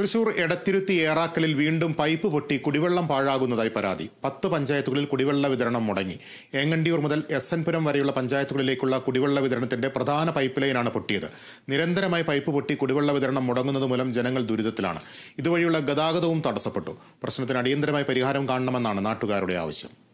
തൃശൂർ എടത്തിരുത്തി ഏറാക്കലിൽ വീണ്ടും പൈപ്പ് പൊട്ടി കുടിവെള്ളം പാഴാകുന്നതായി പരാതി പത്ത് പഞ്ചായത്തുകളിൽ കുടിവെള്ള വിതരണം മുടങ്ങി ഏങ്ങണ്ടിയൂർ മുതൽ എസ് വരെയുള്ള പഞ്ചായത്തുകളിലേക്കുള്ള കുടിവെള്ള വിതരണത്തിന്റെ പ്രധാന പൈപ്പ് ലൈനാണ് പൊട്ടിയത് നിരന്തരമായി പൈപ്പ് പൊട്ടി കുടിവെള്ള വിതരണം മുടങ്ങുന്നത് മൂലം ജനങ്ങൾ ദുരിതത്തിലാണ് ഇതുവഴിയുള്ള ഗതാഗതവും തടസ്സപ്പെട്ടു പ്രശ്നത്തിന് അടിയന്തരമായി പരിഹാരം കാണണമെന്നാണ് നാട്ടുകാരുടെ ആവശ്യം